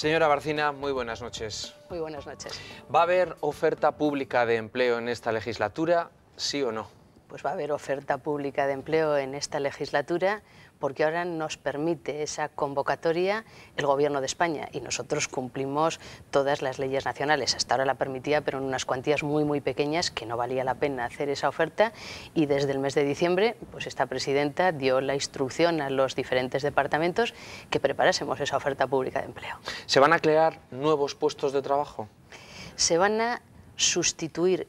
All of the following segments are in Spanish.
Señora Barcina, muy buenas noches. Muy buenas noches. ¿Va a haber oferta pública de empleo en esta legislatura, sí o no? Pues va a haber oferta pública de empleo en esta legislatura porque ahora nos permite esa convocatoria el Gobierno de España y nosotros cumplimos todas las leyes nacionales. Hasta ahora la permitía, pero en unas cuantías muy, muy pequeñas que no valía la pena hacer esa oferta y desde el mes de diciembre, pues esta presidenta dio la instrucción a los diferentes departamentos que preparásemos esa oferta pública de empleo. ¿Se van a crear nuevos puestos de trabajo? Se van a sustituir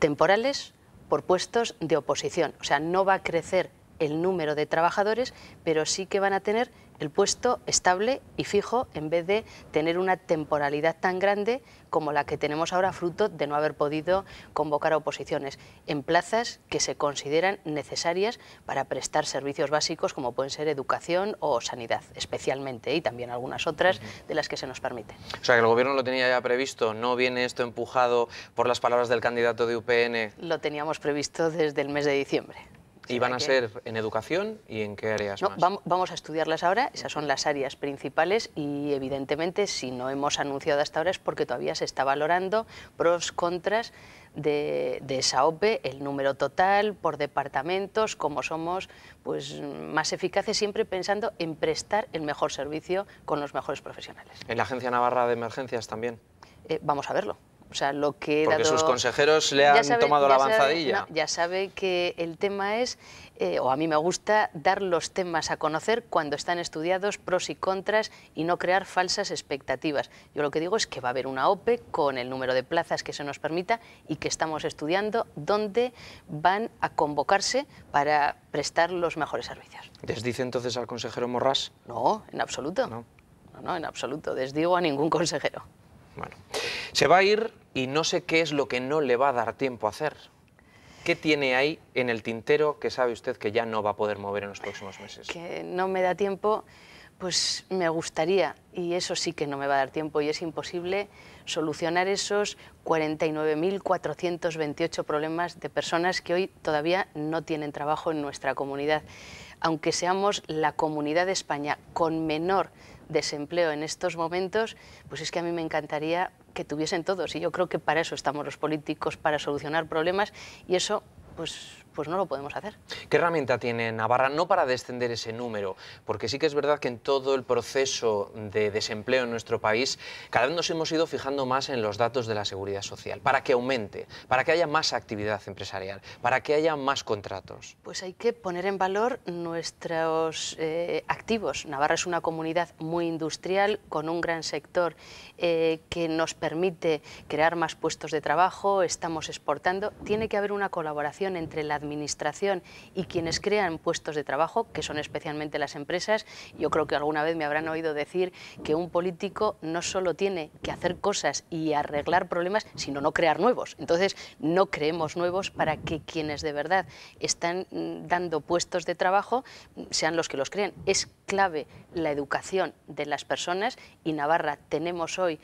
temporales por puestos de oposición. O sea, no va a crecer el número de trabajadores, pero sí que van a tener el puesto estable y fijo en vez de tener una temporalidad tan grande como la que tenemos ahora fruto de no haber podido convocar oposiciones en plazas que se consideran necesarias para prestar servicios básicos como pueden ser educación o sanidad especialmente y también algunas otras de las que se nos permite. O sea que el gobierno lo tenía ya previsto, no viene esto empujado por las palabras del candidato de UPN. Lo teníamos previsto desde el mes de diciembre. ¿Y van a ser en educación y en qué áreas? No, Vamos a estudiarlas ahora, esas son las áreas principales y evidentemente si no hemos anunciado hasta ahora es porque todavía se está valorando pros, contras de, esa OPE, el número total por departamentos, cómo somos pues, más eficaces, siempre pensando en prestar el mejor servicio con los mejores profesionales. ¿En la Agencia Navarra de Emergencias también? Eh, vamos a verlo. O sea, lo que Porque sus consejeros le han tomado la avanzadilla. ya sabe que el tema es, eh, o a mí me gusta, dar los temas a conocer cuando están estudiados, pros y contras, y no crear falsas expectativas. Yo lo que digo es que va a haber una OPE con el número de plazas que se nos permita y que estamos estudiando, dónde van a convocarse para prestar los mejores servicios. ¿Les ¿Desdice entonces al consejero Morras? No, en absoluto. No, no, en absoluto. Desdigo a ningún consejero. Bueno, se va a ir y no sé qué es lo que no le va a dar tiempo a hacer. ¿Qué tiene ahí en el tintero que sabe usted que ya no va a poder mover en los próximos meses? Que no me da tiempo, pues me gustaría, y eso sí que no me va a dar tiempo, y es imposible solucionar esos 49.428 problemas de personas que hoy todavía no tienen trabajo en nuestra comunidad. Aunque seamos la comunidad de España con menor desempleo en estos momentos, pues es que a mí me encantaría que tuviesen todos. Y yo creo que para eso estamos los políticos, para solucionar problemas, y eso, pues pues no lo podemos hacer. ¿Qué herramienta tiene Navarra no para descender ese número? Porque sí que es verdad que en todo el proceso de desempleo en nuestro país cada vez nos hemos ido fijando más en los datos de la seguridad social, para que aumente, para que haya más actividad empresarial, para que haya más contratos. Pues hay que poner en valor nuestros eh, activos. Navarra es una comunidad muy industrial, con un gran sector eh, que nos permite crear más puestos de trabajo, estamos exportando. Tiene que haber una colaboración entre la administración y quienes crean puestos de trabajo, que son especialmente las empresas. Yo creo que alguna vez me habrán oído decir que un político no solo tiene que hacer cosas y arreglar problemas, sino no crear nuevos. Entonces, no creemos nuevos para que quienes de verdad están mm, dando puestos de trabajo mm, sean los que los creen. Es clave la educación de las personas y Navarra tenemos hoy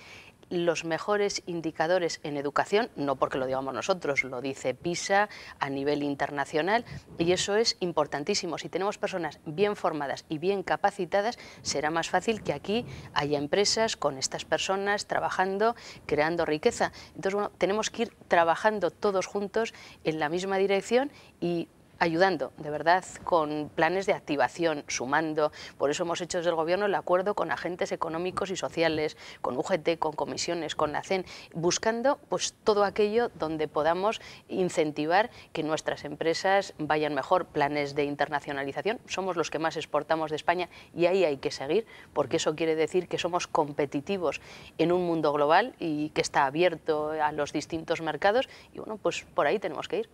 los mejores indicadores en educación, no porque lo digamos nosotros, lo dice PISA a nivel internacional y eso es importantísimo. Si tenemos personas bien formadas y bien capacitadas, será más fácil que aquí haya empresas con estas personas trabajando, creando riqueza. Entonces, bueno, tenemos que ir trabajando todos juntos en la misma dirección y ayudando, de verdad, con planes de activación, sumando. Por eso hemos hecho desde el Gobierno el acuerdo con agentes económicos y sociales, con UGT, con comisiones, con la CEN, buscando pues, todo aquello donde podamos incentivar que nuestras empresas vayan mejor, planes de internacionalización. Somos los que más exportamos de España y ahí hay que seguir, porque eso quiere decir que somos competitivos en un mundo global y que está abierto a los distintos mercados. Y bueno, pues por ahí tenemos que ir.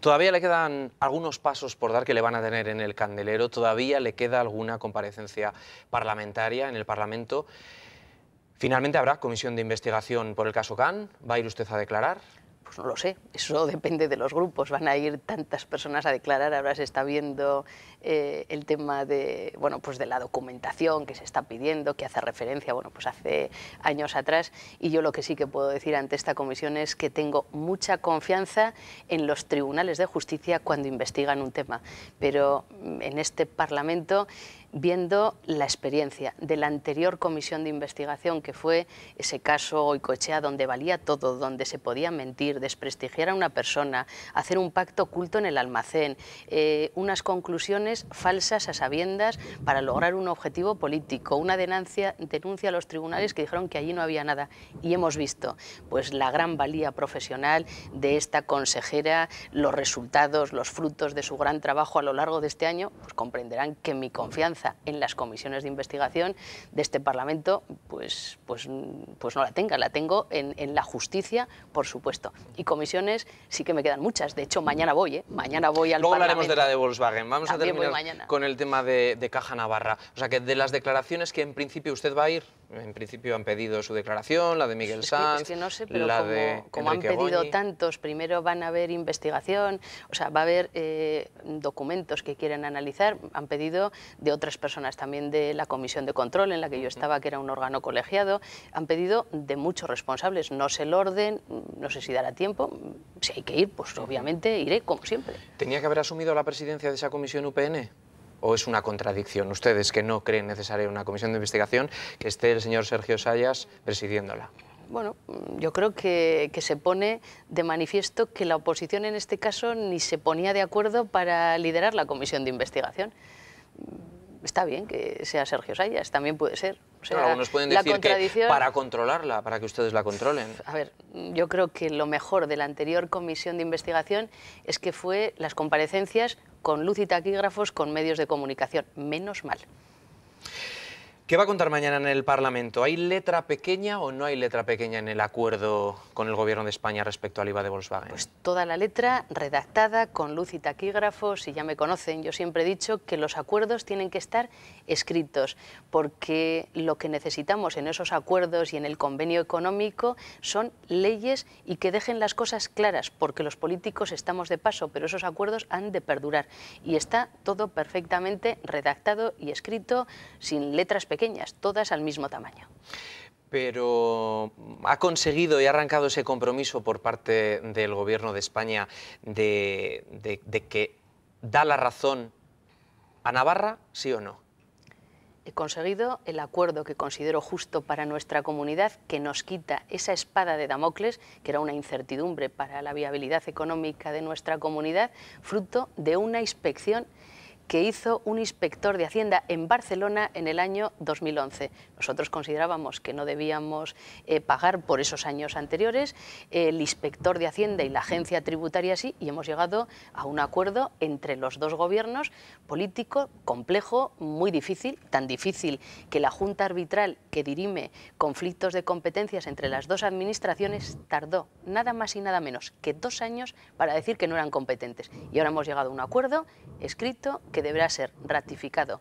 Todavía le quedan algunos pasos por dar que le van a tener en el candelero. Todavía le queda alguna comparecencia parlamentaria en el Parlamento. Finalmente habrá comisión de investigación por el caso Can. ¿Va a ir usted a declarar? no lo sé, eso depende de los grupos. Van a ir tantas personas a declarar, ahora se está viendo eh, el tema de, bueno, pues de la documentación que se está pidiendo, que hace referencia, bueno, pues hace años atrás. Y yo lo que sí que puedo decir ante esta comisión es que tengo mucha confianza en los tribunales de justicia cuando investigan un tema. Pero mm, en este Parlamento viendo la experiencia de la anterior comisión de investigación, que fue ese caso Cochea, donde valía todo, donde se podía mentir, desprestigiar a una persona, hacer un pacto oculto en el almacén, eh, unas conclusiones falsas a sabiendas para lograr un objetivo político, una denuncia, denuncia a los tribunales que dijeron que allí no había nada. Y hemos visto pues, la gran valía profesional de esta consejera, los resultados, los frutos de su gran trabajo a lo largo de este año, pues comprenderán que mi confianza en las comisiones de investigación de este Parlamento, pues, pues, pues no la tenga, la tengo en, la justicia, por supuesto. Y comisiones sí que me quedan muchas, de hecho mañana voy, ¿eh? mañana voy al Luego Parlamento. hablaremos de la de Volkswagen, vamos a terminar con el tema de, de Caja Navarra, o sea que de las declaraciones que en principio usted va a ir en principio han pedido su declaración, la de Miguel Sanz, no sé, pero la como, han pedido tantos, primero van a haber investigación, o sea, va a haber eh, documentos que quieren analizar, han pedido de otras personas también de la Comisión de Control en la que yo estaba, que era un órgano colegiado, han pedido de muchos responsables, no sé el orden, no sé si dará tiempo, si hay que ir, pues obviamente iré como siempre. ¿Tenía que haber asumido la presidencia de esa comisión UPN? o es una contradicción? Ustedes que no creen necesaria una comisión de investigación, que esté el señor Sergio Sayas presidiéndola. Bueno, yo creo que, se pone de manifiesto que la oposición en este caso ni se ponía de acuerdo para liderar la comisión de investigación. Está bien que sea Sergio Sayas, también puede ser. Pero algunos pueden decir que para controlarla, para que ustedes la controlen. A ver, yo creo que lo mejor de la anterior comisión de investigación es que fue las comparecencias con luz y taquígrafos, con medios de comunicación. Menos mal. ¿Qué va a contar mañana en el Parlamento? ¿Hay letra pequeña o no hay letra pequeña en el acuerdo con el Gobierno de España respecto al IVA de Volkswagen? Pues toda la letra redactada con luz y taquígrafos, si ya me conocen, yo siempre he dicho que los acuerdos tienen que estar escritos, porque lo que necesitamos en esos acuerdos y en el convenio económico son leyes y que dejen las cosas claras, porque los políticos estamos de paso, pero esos acuerdos han de perdurar. Y está todo perfectamente redactado y escrito sin letras pequeñas, todas al mismo tamaño pero mm, ha conseguido y ha arrancado ese compromiso por parte del Gobierno de España de, que da la razón a Navarra, sí o no he conseguido el acuerdo que considero justo para nuestra comunidad, que nos quita esa espada de Damocles, que era una incertidumbre para la viabilidad económica de nuestra comunidad, fruto de una inspección que hizo un inspector de Hacienda en Barcelona en el año 2011. Nosotros considerábamos que no debíamos eh, pagar por esos años anteriores, el inspector de Hacienda y la agencia tributaria sí, y hemos llegado a un acuerdo entre los dos gobiernos político, complejo, muy difícil, tan difícil que la Junta Arbitral que dirime conflictos de competencias entre las dos administraciones tardó nada más y nada menos que dos años para decir que no eran competentes. Y ahora hemos llegado a un acuerdo escrito que deberá ser ratificado.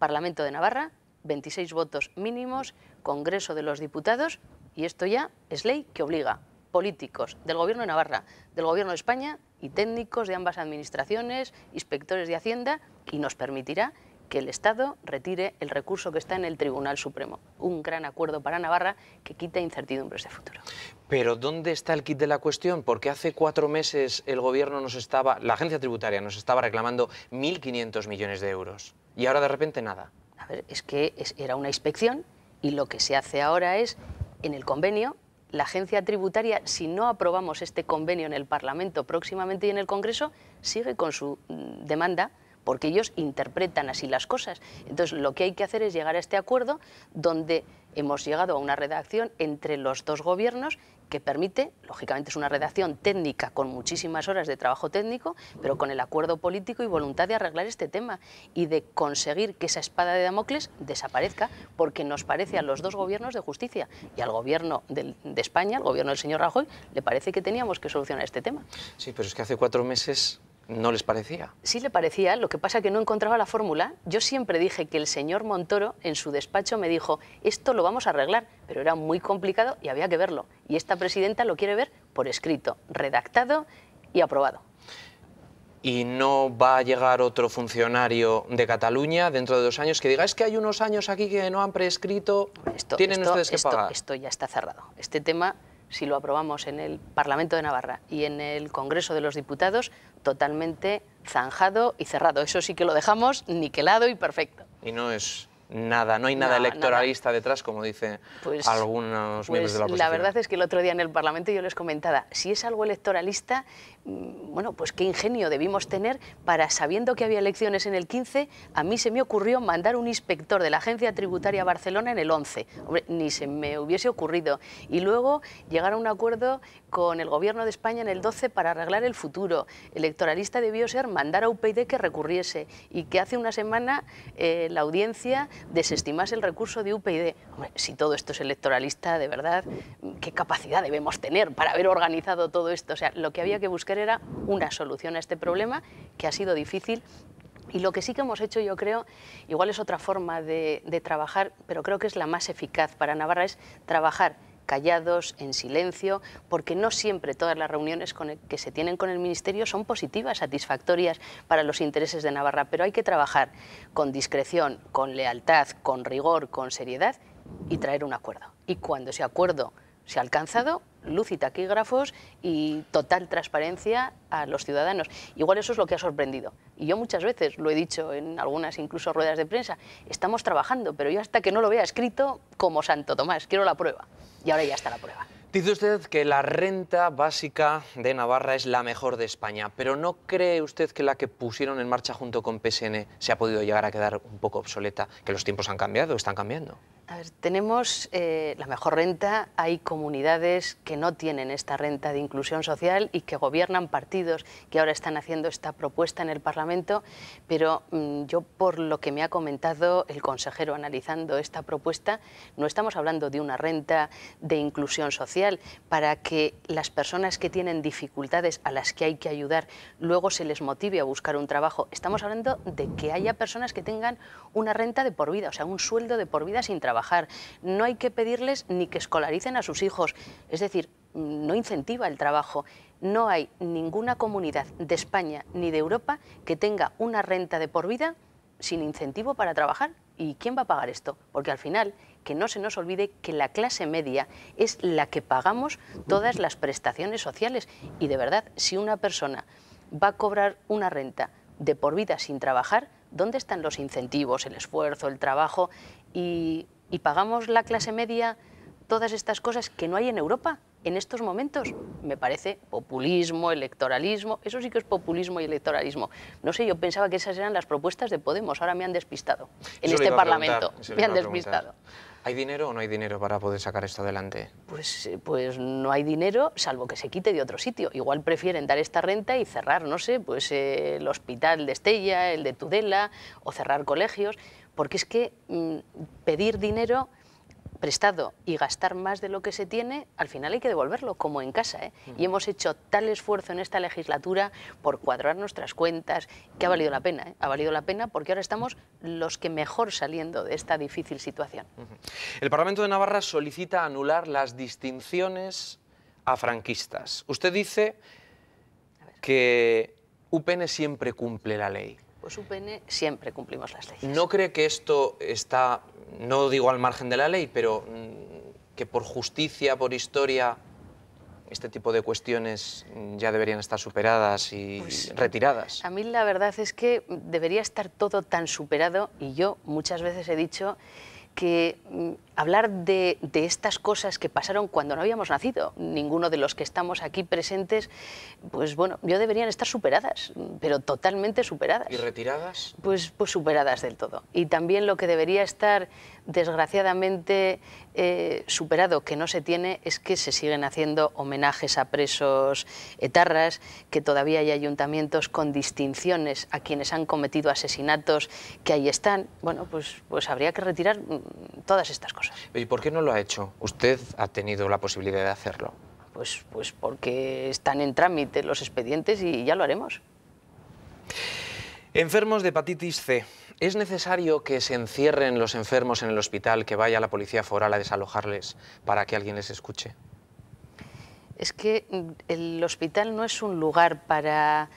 Parlamento de Navarra, 26 votos mínimos, Congreso de los Diputados, y esto ya es ley que obliga políticos del Gobierno de Navarra, del Gobierno de España y técnicos de ambas administraciones, inspectores de Hacienda, y nos permitirá que el Estado retire el recurso que está en el Tribunal Supremo. Un gran acuerdo para Navarra que quita incertidumbres de futuro. Pero ¿dónde está el kit de la cuestión? Porque hace cuatro meses el Gobierno nos estaba, la agencia tributaria nos estaba reclamando 1.500 millones de euros y ahora de repente nada. A ver, es que era una inspección y lo que se hace ahora es, en el convenio, la agencia tributaria, si no aprobamos este convenio en el Parlamento próximamente y en el Congreso, sigue con su mm, demanda porque ellos interpretan así las cosas. Entonces, lo que hay que hacer es llegar a este acuerdo donde hemos llegado a una redacción entre los dos gobiernos que permite, lógicamente es una redacción técnica con muchísimas horas de trabajo técnico, pero con el acuerdo político y voluntad de arreglar este tema y de conseguir que esa espada de Damocles desaparezca, porque nos parece a los dos gobiernos de justicia y al gobierno de, España, al gobierno del señor Rajoy, le parece que teníamos que solucionar este tema. Sí, pero es que hace cuatro meses ¿No les parecía? Sí le parecía, lo que pasa que no encontraba la fórmula. Yo siempre dije que el señor Montoro en su despacho me dijo, esto lo vamos a arreglar, pero era muy complicado y había que verlo. Y esta presidenta lo quiere ver por escrito, redactado y aprobado. ¿Y no va a llegar otro funcionario de Cataluña dentro de dos años que diga, es que hay unos años aquí que no han prescrito, esto, tienen que pagar? Esto ya está cerrado. Este tema si lo aprobamos en el Parlamento de Navarra y en el Congreso de los Diputados, totalmente zanjado y cerrado. Eso sí que lo dejamos niquelado y perfecto. Y no es nada, no hay nada electoralista detrás, como dicen pues, algunos miembros de la pues, oposición. La verdad es que el otro día en el Parlamento yo les comentaba, si es algo electoralista, Mm, bueno, pues qué ingenio debimos tener para, sabiendo que había elecciones en el 15, a mí se me ocurrió mandar un inspector de la Agencia Tributaria Barcelona en el 11. ni se me hubiese ocurrido. Y luego llegar a un acuerdo con el Gobierno de España en el 12 para arreglar el futuro. Electoralista debió ser mandar a UPyD que recurriese y que hace una semana eh, la audiencia desestimase el recurso de UPyD. Hombre, si todo esto es electoralista, de verdad, ¿qué capacidad debemos tener para haber organizado todo esto? O sea, lo que había que buscar era una solución a este problema que ha sido difícil y lo que sí que hemos hecho, yo creo, igual es otra forma de, trabajar, pero creo que es la más eficaz para Navarra, es trabajar callados, en silencio, porque no siempre todas las reuniones que se tienen con el Ministerio son positivas, satisfactorias para los intereses de Navarra, pero hay que trabajar con discreción, con lealtad, con rigor, con seriedad y traer un acuerdo. Y cuando ese acuerdo se ha alcanzado, luz y taquígrafos y total transparencia a los ciudadanos. Igual eso es lo que ha sorprendido. Y yo muchas veces lo he dicho en algunas incluso ruedas de prensa, estamos trabajando, pero yo hasta que no lo vea escrito, como Santo Tomás, quiero la prueba. Y ahora ya está la prueba. Dice usted que la renta básica de Navarra es la mejor de España, pero ¿no cree usted que la que pusieron en marcha junto con PSN se ha podido llegar a quedar un poco obsoleta, que los tiempos han cambiado, están cambiando? tenemos eh, la mejor renta, hay comunidades que no tienen esta renta de inclusión social y que gobiernan partidos que ahora están haciendo esta propuesta en el Parlamento, pero mm, yo por lo que me ha comentado el consejero analizando esta propuesta, no estamos hablando de una renta de inclusión social para que las personas que tienen dificultades a las que hay que ayudar luego se les motive a buscar un trabajo. Estamos hablando de que haya personas que tengan una renta de por vida, o sea, un sueldo de por vida sin trabajo no hay que pedirles ni que escolaricen a sus hijos, es decir, no incentiva el trabajo. No hay ninguna comunidad de España ni de Europa que tenga una renta de por vida sin incentivo para trabajar. ¿Y quién va a pagar esto? Porque al final, que no se nos olvide que la clase media es la que pagamos todas las prestaciones sociales. Y de verdad, si una persona va a cobrar una renta de por vida sin trabajar, ¿dónde están los incentivos, el esfuerzo, el trabajo? Y y pagamos la clase media todas estas cosas que no hay en Europa en estos momentos. Me parece populismo, electoralismo, eso sí que es populismo y electoralismo. No sé, yo pensaba que esas eran las propuestas de Podemos, ahora me han despistado en este Parlamento, me han despistado. ¿Hay dinero o no hay dinero para poder sacar esto adelante? Pues, eh, pues no hay dinero, salvo que se quite de otro sitio. Igual prefieren dar esta renta y cerrar, no sé, pues eh, el hospital de Estella, el de Tudela, o cerrar colegios porque es que mm, pedir dinero prestado y gastar más de lo que se tiene, al final hay que devolverlo, como en casa. ¿eh? Y hemos hecho tal esfuerzo en esta legislatura por cuadrar nuestras cuentas, que ha valido la pena. ¿eh? Ha valido la pena porque ahora estamos los que mejor saliendo de esta difícil situación. El Parlamento de Navarra solicita anular las distinciones a franquistas. Usted dice que UPN siempre cumple la ley su pues pene, siempre cumplimos las leyes. ¿No cree que esto está, no digo al margen de la ley, pero mm, que por justicia, por historia, este tipo de cuestiones mm, ya deberían estar superadas y pues retiradas? A mí la verdad es que debería estar todo tan superado y yo muchas veces he dicho que mm, hablar de, estas cosas que pasaron cuando no habíamos nacido, ninguno de los que estamos aquí presentes, pues bueno, yo deberían estar superadas, pero totalmente superadas. ¿Y retiradas? Pues, pues superadas del todo. Y también lo que debería estar desgraciadamente eh, superado, que no se tiene, es que se siguen haciendo homenajes a presos etarras, que todavía hay ayuntamientos con distinciones a quienes han cometido asesinatos que ahí están. Bueno, pues, pues habría que retirar mm, todas estas cosas. ¿Y por qué no lo ha hecho? ¿Usted ha tenido la posibilidad de hacerlo? Pues, pues porque están en trámite los expedientes y ya lo haremos. Enfermos de hepatitis C. ¿Es necesario que se encierren los enfermos en el hospital, que vaya la policía foral a desalojarles para que alguien les escuche? Es que el hospital no es un lugar para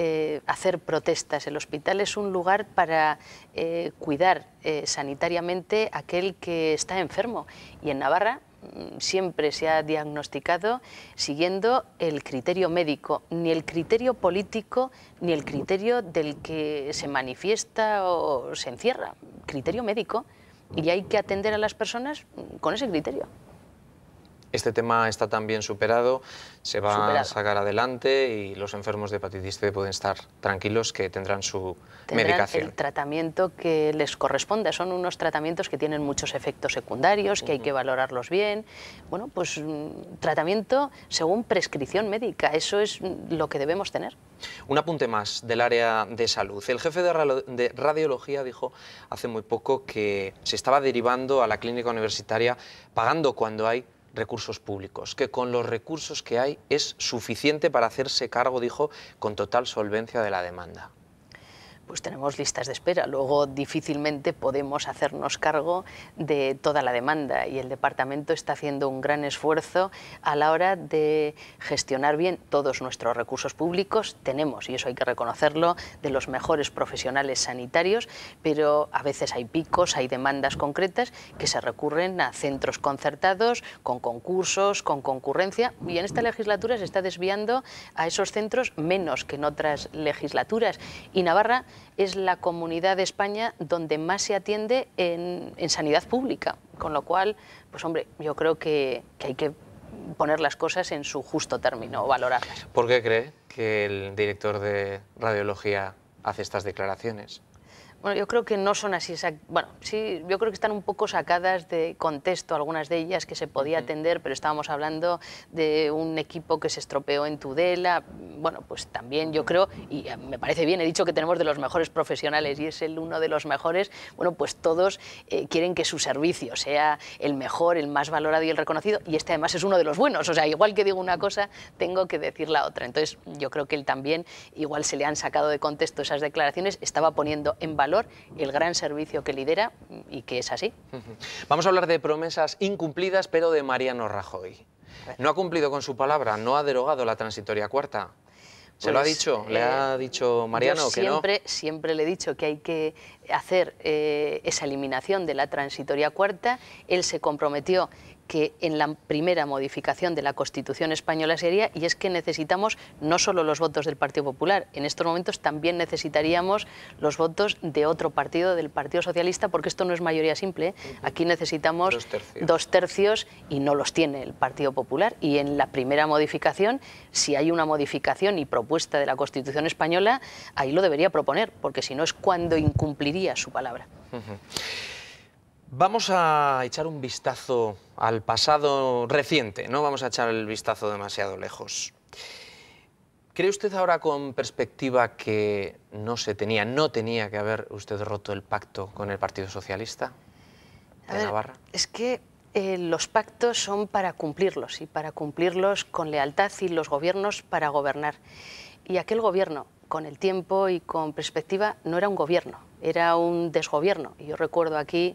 eh, hacer protestas. El hospital es un lugar para eh, cuidar eh, sanitariamente a aquel que está enfermo. Y en Navarra mm, siempre se ha diagnosticado siguiendo el criterio médico, ni el criterio político, ni el criterio del que se manifiesta o se encierra, criterio médico, y hay que atender a las personas mm, con ese criterio. Este tema está también superado, se va a sacar adelante y los enfermos de hepatitis C pueden estar tranquilos que tendrán su medicación. el tratamiento que les corresponde. Son unos tratamientos que tienen muchos efectos secundarios, que hay que valorarlos bien. Bueno, pues mm, tratamiento según prescripción médica, eso es mm, lo que debemos tener. Un apunte más del área de salud. El jefe de radiología dijo hace muy poco que se estaba derivando a la clínica universitaria pagando cuando hay recursos públicos, que con los recursos que hay es suficiente para hacerse cargo, dijo, con total solvencia de la demanda pues tenemos listas de espera. Luego difícilmente podemos hacernos cargo de toda la demanda y el departamento está haciendo un gran esfuerzo a la hora de gestionar bien todos nuestros recursos públicos. Tenemos, y eso hay que reconocerlo, de los mejores profesionales sanitarios, pero a veces hay picos, hay demandas concretas que se recurren a centros concertados, con concursos, con concurrencia, y en esta legislatura se está desviando a esos centros menos que en otras legislaturas. Y Navarra es la comunidad de España donde más se atiende en, sanidad pública. Con lo cual, pues hombre, yo creo que, que hay que poner las cosas en su justo término, valorarlas. ¿Por qué cree que el director de radiología hace estas declaraciones? Bueno, yo creo que no son así. Bueno, sí, yo creo que están un poco sacadas de contexto algunas de ellas que se podía atender, pero estábamos hablando de un equipo que se estropeó en Tudela. Bueno, pues también yo creo, y eh, me parece bien, he dicho que tenemos de los mejores profesionales y es el uno de los mejores. Bueno, pues todos eh, quieren que su servicio sea el mejor, el más valorado y el reconocido, y este además es uno de los buenos. O sea, igual que digo una cosa, tengo que decir la otra. Entonces, yo creo que él también, igual se le han sacado de contexto esas declaraciones, estaba poniendo en valor el gran servicio que lidera y que es así. Vamos a hablar de promesas incumplidas, pero de Mariano Rajoy. No ha cumplido con su palabra, no ha derogado la transitoria cuarta. ¿Se lo ha pues, dicho? ¿Le ha eh, dicho Mariano siempre, que no? Siempre le he dicho que hay que hacer eh, esa eliminación de la transitoria cuarta. Él se comprometió que en la primera modificación de la Constitución española sería, y es que necesitamos no solo los votos del Partido Popular, en estos momentos también necesitaríamos los votos de otro partido, del Partido Socialista, porque esto no es mayoría simple. ¿eh? Aquí necesitamos dos tercios. y no los tiene el Partido Popular. Y en la primera modificación, si hay una modificación y propuesta de la Constitución española, ahí lo debería proponer, porque si no es cuando incumpliría su palabra. Vamos a echar un vistazo al pasado reciente, no vamos a echar el vistazo demasiado lejos. ¿Cree usted ahora con perspectiva que no se tenía, no tenía que haber usted roto el pacto con el Partido Socialista de Navarra? Es que eh, los pactos son para cumplirlos y para cumplirlos con lealtad y los gobiernos para gobernar. Y aquel gobierno, con el tiempo y con perspectiva, no era un gobierno, era un desgobierno. Y yo recuerdo aquí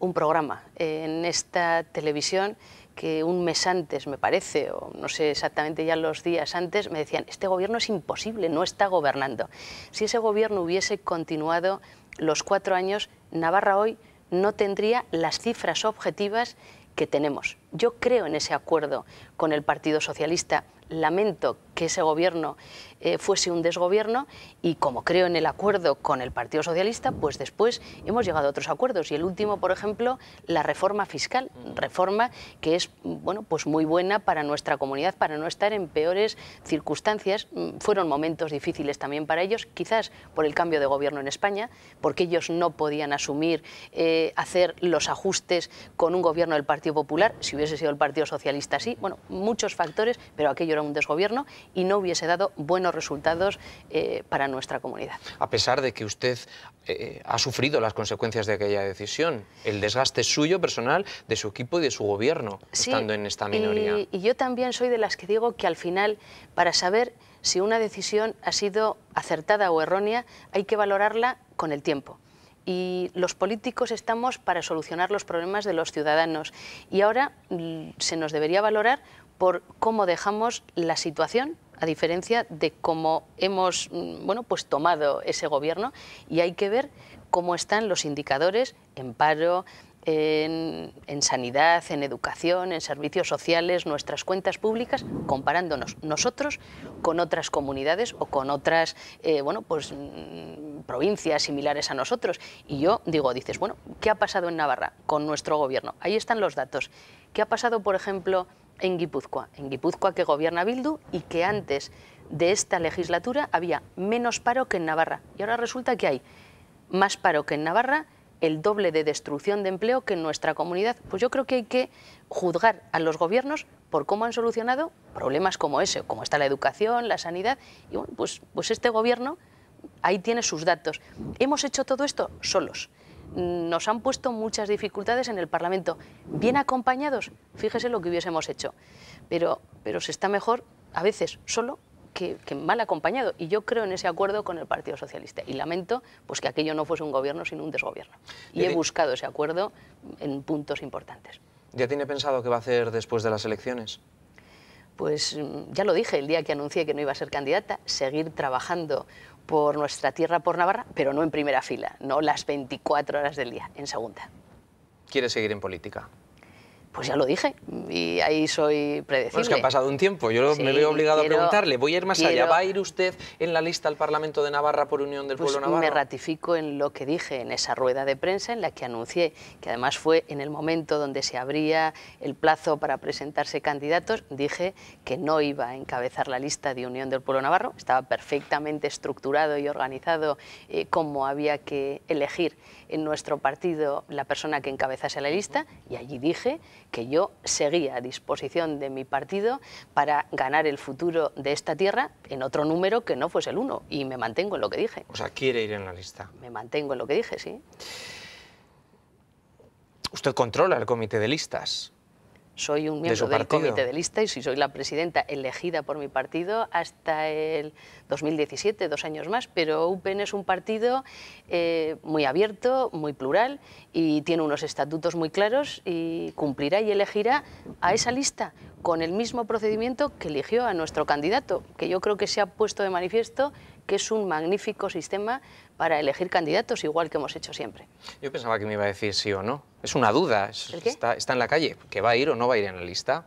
un programa eh, en esta televisión que un mes antes, me parece, o no sé exactamente ya los días antes, me decían, este gobierno es imposible, no está gobernando. Si ese gobierno hubiese continuado los cuatro años, Navarra hoy no tendría las cifras objetivas que tenemos. Yo creo en ese acuerdo con el Partido Socialista. Lamento que ese gobierno eh, fuese un desgobierno y como creo en el acuerdo con el Partido Socialista, pues después hemos llegado a otros acuerdos y el último, por ejemplo, la reforma fiscal, reforma que es bueno, pues muy buena para nuestra comunidad para no estar en peores circunstancias. Mm, fueron momentos difíciles también para ellos, quizás por el cambio de gobierno en España, porque ellos no podían asumir eh, hacer los ajustes con un gobierno del Partido Popular hubiese sido el Partido Socialista así, bueno, muchos factores, pero aquello era un desgobierno y no hubiese dado buenos resultados eh, para nuestra comunidad. A pesar de que usted eh, ha sufrido las consecuencias de aquella decisión, el desgaste suyo personal, de su equipo y de su gobierno, estando en esta minoría. y yo también soy de las que digo que al final, para saber si una decisión ha sido acertada o errónea, hay que valorarla con el tiempo y los políticos estamos para solucionar los problemas de los ciudadanos y ahora mm, se nos debería valorar por cómo dejamos la situación a diferencia de cómo hemos mm, bueno, pues tomado ese gobierno y hay que ver cómo están los indicadores en paro, en, sanidad, en educación, en servicios sociales, nuestras cuentas públicas, comparándonos nosotros con otras comunidades o con otras eh, bueno, pues, mm, provincias similares a nosotros. Y yo digo, dices, bueno, ¿qué ha pasado en Navarra con nuestro gobierno? Ahí están los datos. ¿Qué ha pasado, por ejemplo, en Guipúzcoa? En Guipúzcoa que gobierna Bildu y que antes de esta legislatura había menos paro que en Navarra. Y ahora resulta que hay más paro que en Navarra el doble de destrucción de empleo que en nuestra comunidad. Pues yo creo que hay que juzgar a los gobiernos por cómo han solucionado problemas como ese, como está la educación, la sanidad. Y bueno, pues, pues este gobierno ahí tiene sus datos. Hemos hecho todo esto solos. Nos han puesto muchas dificultades en el Parlamento. Bien acompañados, fíjese lo que hubiésemos hecho. Pero, pero se está mejor a veces solo que, mal acompañado. Y yo creo en ese acuerdo con el Partido Socialista. Y lamento pues, que aquello no fuese un gobierno, sino un desgobierno. Y he buscado ese acuerdo en puntos importantes. ¿Ya tiene pensado qué va a hacer después de las elecciones? Pues mm, ya lo dije el día que anuncié que no iba a ser candidata, seguir trabajando por nuestra tierra, por Navarra, pero no en primera fila, no las 24 horas del día, en segunda. ¿Quiere seguir en política? Pues ya lo dije y ahí soy predecible. Bueno, es que ha pasado un tiempo, yo me veo obligado a preguntarle. Voy a ir más allá. ¿Va a ir usted en la lista al Parlamento de Navarra por Unión del pues Pueblo Navarro? Me ratifico en lo que dije en esa rueda de prensa en la que anuncié, que además fue en el momento donde se abría el plazo para presentarse candidatos, dije que no iba a encabezar la lista de Unión del Pueblo Navarro. Estaba perfectamente estructurado y organizado eh, como había que elegir en nuestro partido la persona que encabezase la lista y allí dije que yo seguía a disposición de mi partido para ganar el futuro de esta tierra en otro número que no fuese el uno y me mantengo en lo que dije. O sea, quiere ir en la lista. Me mantengo en lo que dije, sí. Usted controla el comité de listas. Soy un miembro del comité de lista y soy la presidenta elegida por mi partido hasta el 2017, dos años más, pero UPEN es un partido eh, muy abierto, muy plural y tiene unos estatutos muy claros y cumplirá y elegirá a esa lista con el mismo procedimiento que eligió a nuestro candidato, que yo creo que se ha puesto de manifiesto que es un magnífico sistema para elegir candidatos, igual que hemos hecho siempre. Yo pensaba que me iba a decir sí o no. Es una duda, está, en la calle, que va a ir o no va a ir en la lista.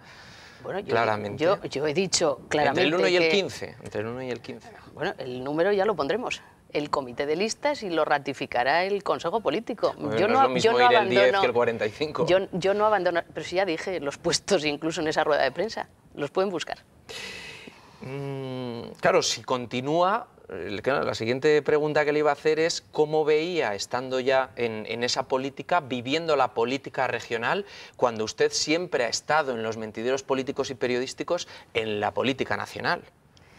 yo, claramente. Yo, he dicho claramente. Entre el 1 y el 15. Entre el 1 y el 15. Bueno, el número ya lo pondremos. El comité de listas y lo ratificará el Consejo Político. yo no, abandono, que el 45. Yo, no abandono. Pero si ya dije, los puestos incluso en esa rueda de prensa, los pueden buscar. Mm, claro, si continúa, la siguiente pregunta que le iba a hacer es cómo veía, estando ya en, esa política, viviendo la política regional, cuando usted siempre ha estado en los mentideros políticos y periodísticos en la política nacional.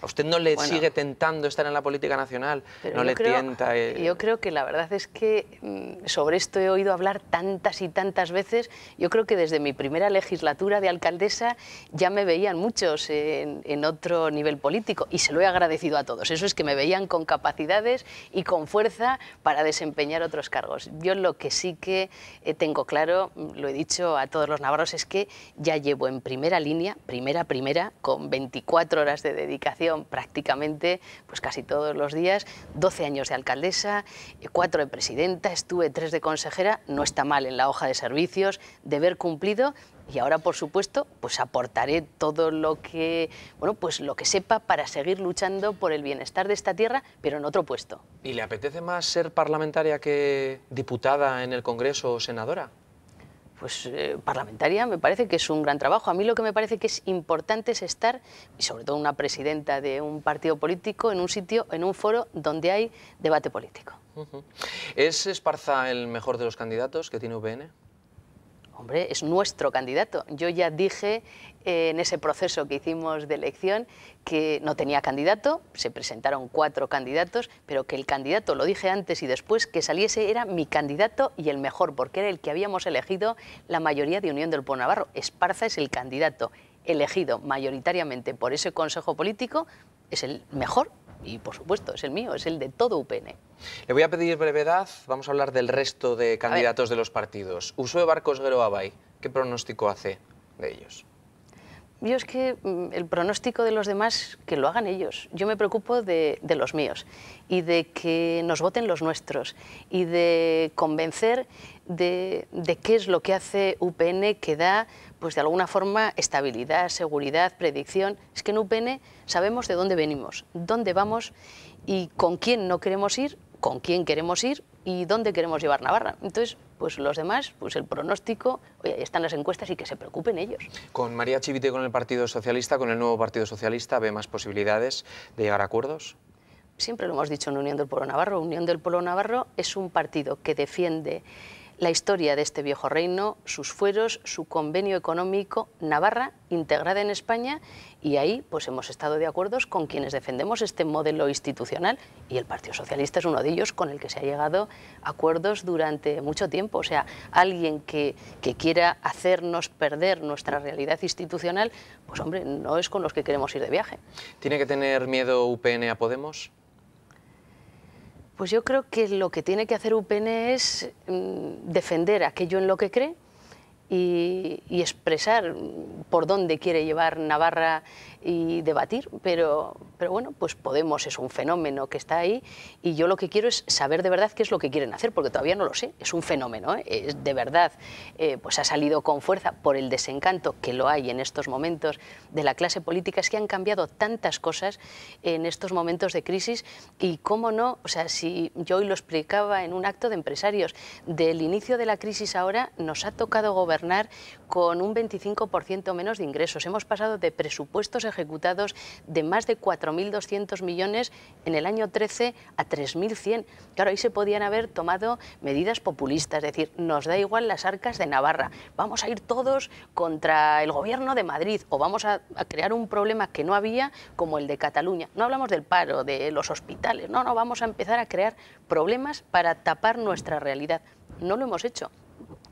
¿A usted no le sigue tentando estar en la política nacional? ¿No le tienta? Yo creo que la verdad es que mm, sobre esto he oído hablar tantas y tantas veces. Yo creo que desde mi primera legislatura de alcaldesa ya me veían muchos en, en otro nivel político y se lo he agradecido a todos. Eso es que me veían con capacidades y con fuerza para desempeñar otros cargos. Yo lo que sí que eh, tengo claro, mm, lo he dicho a todos los navarros, es que ya llevo en primera línea, primera, primera, con 24 horas de dedicación prácticamente, pues casi todos los días, 12 años de alcaldesa, 4 eh, de presidenta, estuve 3 de consejera, no está mal en la hoja de servicios, deber cumplido y ahora por supuesto pues aportaré todo lo que bueno pues lo que sepa para seguir luchando por el bienestar de esta tierra pero en otro puesto y le apetece más ser parlamentaria que diputada en el Congreso o senadora pues, eh, parlamentaria, me parece que es un gran trabajo. A mí lo que me parece que es importante es estar, y sobre todo una presidenta de un partido político, en un sitio, en un foro donde hay debate político. ¿Es Esparza el mejor de los candidatos que tiene UPN? Hombre, es nuestro candidato. Yo ya dije en ese proceso que hicimos de elección que no tenía candidato, se presentaron cuatro candidatos, pero que el candidato, lo dije antes y después, que saliese era mi candidato y el mejor, porque era el que habíamos elegido la mayoría de Unión del Pueblo Navarro. Esparza es el candidato elegido mayoritariamente por ese Consejo Político, es el mejor y por supuesto es el mío, es el de todo UPN. Le voy a pedir brevedad, vamos a hablar del resto de candidatos de los partidos. Usue Barcos Guero ¿qué pronóstico hace de ellos? yo es que mm, el pronóstico de los demás, que lo hagan ellos. Yo me preocupo de, los míos y de que nos voten los nuestros y de convencer de, de, qué es lo que hace UPN que da, pues de alguna forma, estabilidad, seguridad, predicción. Es que en UPN sabemos de dónde venimos, dónde vamos y con quién no queremos ir, con quién queremos ir y dónde queremos llevar Navarra. Entonces, pues los demás, pues el pronóstico, ahí están las encuestas y que se preocupen ellos. Con María Chivite con el Partido Socialista, con el nuevo Partido Socialista, ¿ve más posibilidades de llegar a acuerdos? Siempre lo hemos dicho en Unión del Pueblo Navarro. Unión del Pueblo Navarro es un partido que defiende la historia de este viejo reino, sus fueros, su convenio económico, Navarra integrada en España y ahí pues hemos estado de acuerdos con quienes defendemos este modelo institucional y el Partido Socialista es uno de ellos con el que se ha llegado a acuerdos durante mucho tiempo. O sea, alguien que, que quiera hacernos perder nuestra realidad institucional, pues hombre, no es con los que queremos ir de viaje. ¿Tiene que tener miedo UPN a Podemos? Pues yo creo que lo que tiene que hacer UPN es mm, defender aquello en lo que cree y, expresar por dónde quiere llevar Navarra y debatir, pero, pero bueno, pues Podemos es un fenómeno que está ahí y yo lo que quiero es saber de verdad qué es lo que quieren hacer, porque todavía no lo sé, es un fenómeno, ¿eh? es de verdad, eh, pues ha salido con fuerza por el desencanto que lo hay en estos momentos de la clase política, es que han cambiado tantas cosas en estos momentos de crisis y cómo no, o sea, si yo hoy lo explicaba en un acto de empresarios, del inicio de la crisis ahora nos ha tocado gobernar con un 25% menos de ingresos. Hemos pasado de presupuestos ejecutados de más de 4.200 millones en el año 13 a 3.100. Claro, ahí se podían haber tomado medidas populistas, es decir, nos da igual las arcas de Navarra, vamos a ir todos contra el gobierno de Madrid o vamos a, a crear un problema que no había como el de Cataluña. No hablamos del paro, de los hospitales, no, no, vamos a empezar a crear problemas para tapar nuestra realidad. No lo hemos hecho.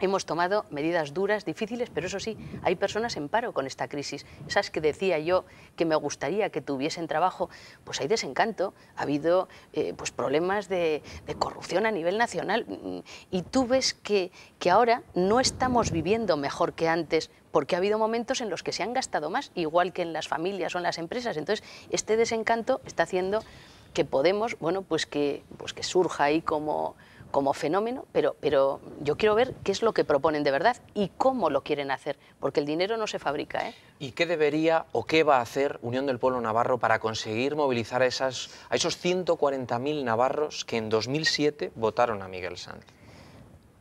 Hemos tomado medidas duras, difíciles, pero eso sí, hay personas en paro con esta crisis. Esas que decía yo que me gustaría que tuviesen trabajo, pues hay desencanto, ha habido eh, pues problemas de, corrupción a nivel nacional. Mm, y tú ves que, que ahora no estamos viviendo mejor que antes porque ha habido momentos en los que se han gastado más, igual que en las familias o en las empresas. Entonces, este desencanto está haciendo que Podemos, bueno, pues que, pues que surja ahí como como fenómeno, pero, pero yo quiero ver qué es lo que proponen de verdad y cómo lo quieren hacer, porque el dinero no se fabrica. ¿eh? ¿Y qué debería o qué va a hacer Unión del Pueblo Navarro para conseguir movilizar a, esas, a esos 140.000 navarros que en 2007 votaron a Miguel Sanz?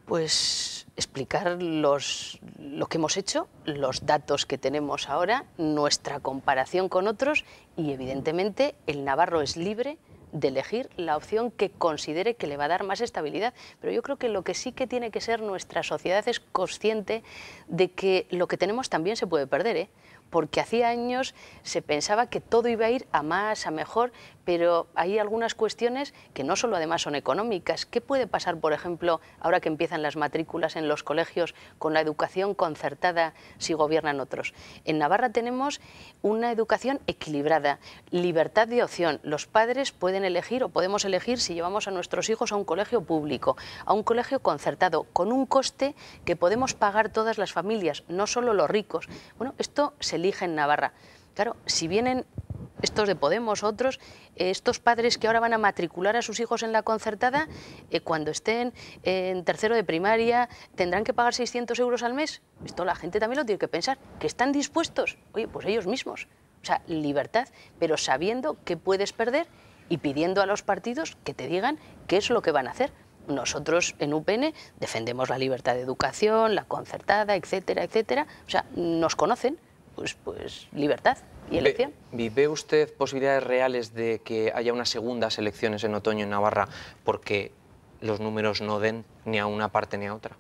Pues explicar los, lo que hemos hecho, los datos que tenemos ahora, nuestra comparación con otros y evidentemente el Navarro es libre de elegir la opción que considere que le va a dar más estabilidad. Pero yo creo que lo que sí que tiene que ser nuestra sociedad es consciente de que lo que tenemos también se puede perder, ¿eh? porque hacía años se pensaba que todo iba a ir a más, a mejor, pero hay algunas cuestiones que no solo además son económicas. ¿Qué puede pasar, por ejemplo, ahora que empiezan las matrículas en los colegios con la educación concertada si gobiernan otros? En Navarra tenemos una educación equilibrada, libertad de opción. Los padres pueden elegir o podemos elegir si llevamos a nuestros hijos a un colegio público, a un colegio concertado, con un coste que podemos pagar todas las familias, no solo los ricos. Bueno, esto se elige en Navarra. Claro, si vienen estos de Podemos, otros, estos padres que ahora van a matricular a sus hijos en la concertada, eh, cuando estén eh, en tercero de primaria, ¿tendrán que pagar 600 euros al mes? Esto la gente también lo tiene que pensar, que están dispuestos, oye, pues ellos mismos. O sea, libertad, pero sabiendo que puedes perder y pidiendo a los partidos que te digan qué es lo que van a hacer. Nosotros en UPN defendemos la libertad de educación, la concertada, etcétera, etcétera. O sea, nos conocen, pues, pues libertad. Ve, usted posibilidades reales de que haya unas segundas elecciones en otoño en Navarra porque los números no den ni a una parte ni a otra?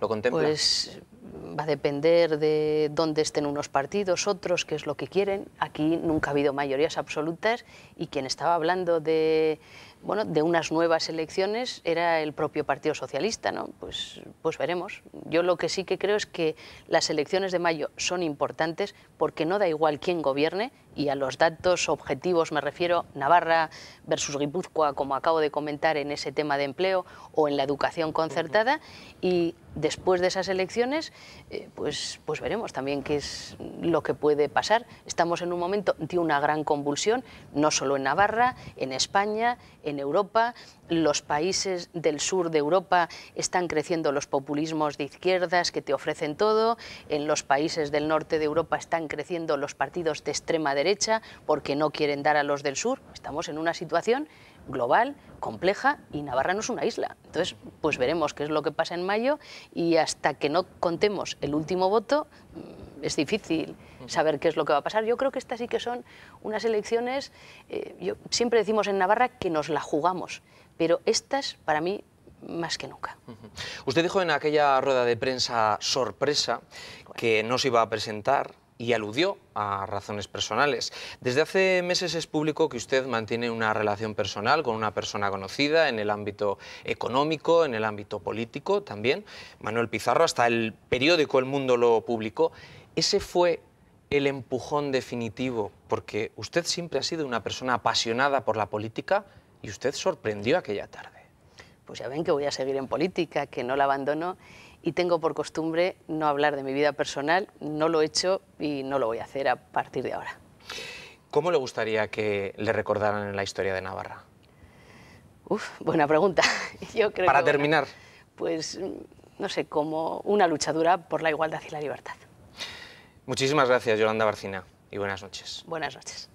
¿Lo contempla? Pues mm, va a depender de dónde estén unos partidos, otros, qué es lo que quieren. Aquí nunca ha habido mayorías absolutas y quien estaba hablando de bueno, de unas nuevas elecciones era el propio Partido Socialista, ¿no? Pues, pues veremos. Yo lo que sí que creo es que las elecciones de mayo son importantes porque no da igual quién gobierne y a los datos objetivos me refiero Navarra versus Guipúzcoa, como acabo de comentar en ese tema de empleo o en la educación concertada y después de esas elecciones eh, pues, pues veremos también qué es lo que puede pasar. Estamos en un momento de una gran convulsión, no solo en Navarra, en España, en Europa, los países del sur de Europa están creciendo los populismos de izquierdas que te ofrecen todo, en los países del norte de Europa están creciendo los partidos de extrema derecha porque no quieren dar a los del sur. Estamos en una situación global, compleja y Navarra no es una isla. Entonces, pues veremos qué es lo que pasa en mayo y hasta que no contemos el último voto mm, es difícil saber qué es lo que va a pasar. Yo creo que estas sí que son unas elecciones, eh, yo, siempre decimos en Navarra que nos la jugamos, pero estas para mí más que nunca. Usted dijo en aquella rueda de prensa sorpresa que no se iba a presentar y aludió a razones personales. Desde hace meses es público que usted mantiene una relación personal con una persona conocida en el ámbito económico, en el ámbito político también, Manuel Pizarro, hasta el periódico El Mundo lo publicó. ¿Ese fue el empujón definitivo? Porque usted siempre ha sido una persona apasionada por la política y usted sorprendió aquella tarde. Pues ya ven que voy a seguir en política, que no la abandono y tengo por costumbre no hablar de mi vida personal, no lo he hecho y no lo voy a hacer a partir de ahora. ¿Cómo le gustaría que le recordaran en la historia de Navarra? Uf, buena pregunta. Yo Para terminar. pues, mm, no sé, como una luchadora por la igualdad y la libertad. Muchísimas gracias, Yolanda Barcina, y buenas noches. Buenas noches.